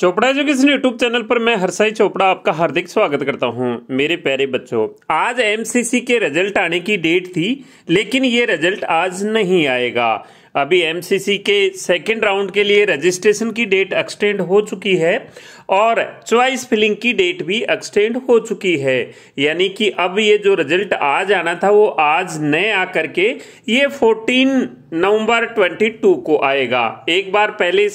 Chopra education YouTube channel पर मैं हरसाई चोपड़ा आपका हार्दिक स्वागत करता हूं मेरे प्यारे बच्चों आज एमसीसी के रिजल्ट आने की डेट थी लेकिन ये रिजल्ट आज नहीं आएगा अभी एमसीसी के सेकंड राउंड के लिए रजिस्ट्रेशन की डेट एक्सटेंड हो चुकी है और चॉइस फिलिंग की डेट भी एक्सटेंड हो चुकी है यानी कि अब ये जो रिजल्ट आज आना था वो आज नए आकर के ये 14 नवंबर 22 को आएगा एक बार पहले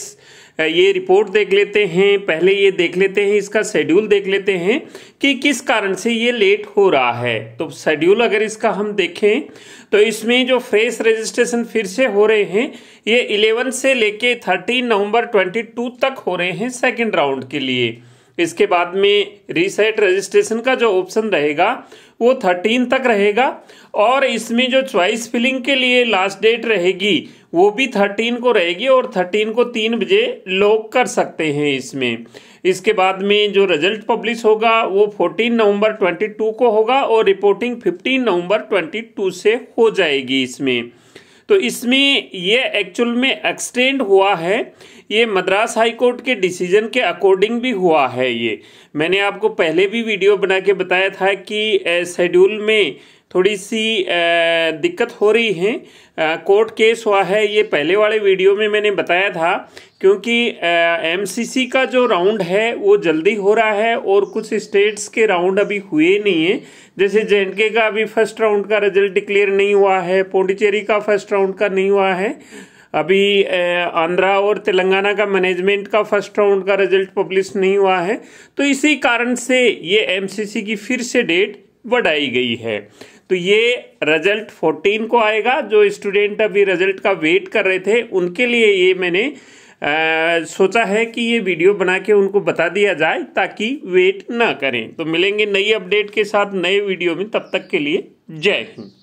ये रिपोर्ट देख लेते हैं पहले ये देख लेते हैं इसका शेड्यूल देख लेते हैं कि किस कारण से ये लेट हो रहा है तो शेड्यूल अगर इसका हम देखें तो इसमें जो फ्रेश रजिस्ट्रेशन फिर से हो रहे हैं ये 11 से लेके 13 नवंबर 22 तक हो रहे हैं सेकंड राउंड के लिए इसके बाद में रीसेट रजिस्ट्रेशन का जो ऑप्शन रहेगा वो थर्टीन तक रहेगा और इसमें जो चॉइस फिलिंग के लिए लास्ट डेट रहेगी वो भी थर्टीन को रहेगी और थर्टीन को तीन बजे लॉक कर सकते हैं इसमें इसके बाद में जो रिजल्ट पब्लिश होगा वो फोर्टीन नवंबर टू को होगा और रिपोर्टिंग फिफ्टीन नवंबर टू से हो जाएगी इसमें तो इसमें ये एक्चुअल में एक्सटेंड हुआ है ये मद्रास हाई कोर्ट के डिसीजन के अकॉर्डिंग भी हुआ है ये मैंने आपको पहले भी वीडियो बना के बताया था कि शेड्यूल में थोड़ी सी दिक्कत हो रही है कोर्ट केस हुआ है ये पहले वाले वीडियो में मैंने बताया था क्योंकि एमसीसी का जो राउंड है वो जल्दी हो रहा है और कुछ स्टेट्स के राउंड अभी हुए नहीं है जैसे जे का अभी फर्स्ट राउंड का रिजल्ट डिक्लेयर नहीं हुआ है पौंडीचेरी का फर्स्ट राउंड का नहीं हुआ है अभी आंध्रा और तेलंगाना का मैनेजमेंट का फर्स्ट राउंड का रिजल्ट पब्लिश नहीं हुआ है तो इसी कारण से ये एमसीसी की फिर से डेट बढ़ाई गई है तो ये रिजल्ट 14 को आएगा जो स्टूडेंट अभी रिजल्ट का वेट कर रहे थे उनके लिए ये मैंने आ, सोचा है कि ये वीडियो बना के उनको बता दिया जाए ताकि वेट ना करें तो मिलेंगे नई अपडेट के साथ नए वीडियो में तब तक के लिए जय हिंद